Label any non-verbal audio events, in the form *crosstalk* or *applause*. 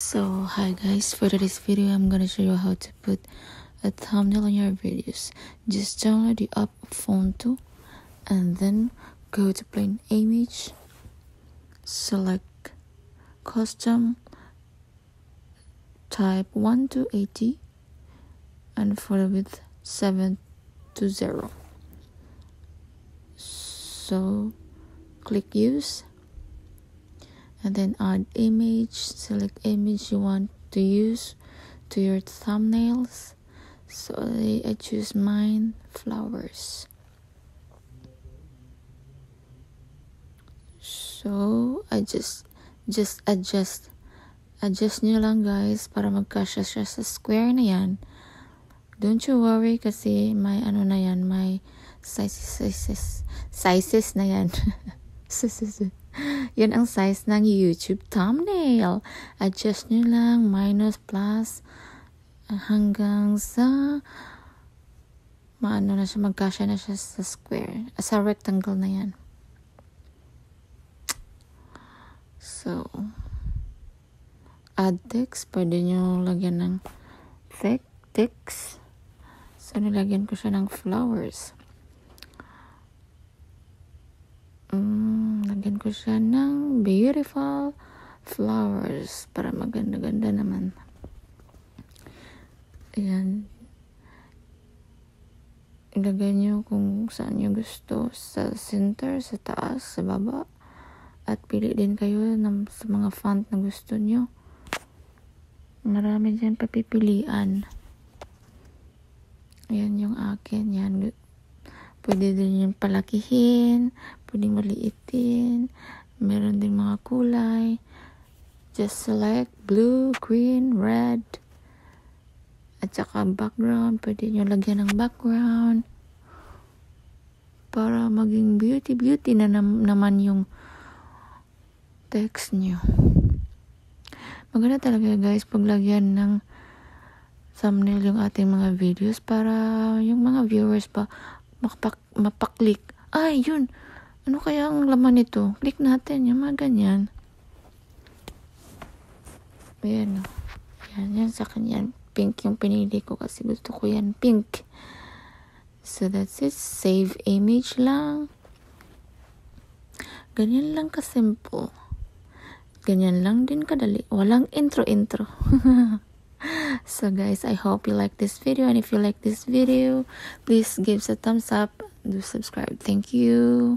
so hi guys for today's video i'm gonna show you how to put a thumbnail on your videos just download the app fonto and then go to plain image select custom type 1 to 80 and for the width 7 to 0 so click use and then add image select image you want to use to your thumbnails so I choose mine flowers so I just just adjust adjust nyo lang guys para magkasya siya sa square na yan don't you worry kasi may ano na yan may sizes sizes sizes na yan *laughs* *gasps* Yun ang size ng YouTube thumbnail. Adjust nyo lang, minus, plus, hanggang sa maano na siya, magkasya na siya sa square, ah, sa rectangle na yan. So, add text, pwede nyo lagyan ng text. So, nilagyan ko siya ng flowers. Mm, ko siya ng beautiful flowers para maganda-ganda naman. Ayan. Ilagay nyo kung saan nyo gusto. Sa center, sa taas, sa baba. At pili din kayo ng, sa mga font na gusto nyo. Marami dyan papipilian. Ayan yung akin. Yan. Pwede din yung palakihin pwedeng maliit Meron din mga kulay. Just select blue, green, red. At saka background, pwede nyo lagyan ng background. Para maging beauty-beauty na nam naman yung text nyo. Maganda talaga guys paglagyan ng thumbnail yung ating mga videos para yung mga viewers pa mapak mapaklik. Ay, yun! Ano kaya ang laman nito? Click natin, yung mga ganyan. Ayan, o. Oh. Yan, yan sa kanyan. Pink yung pinili ko kasi gusto ko yan. Pink. So, that's it. Save image lang. Ganyan lang kasimple. Ganyan lang din kadali. Walang intro-intro. *laughs* so guys i hope you like this video and if you like this video please give us a thumbs up do subscribe thank you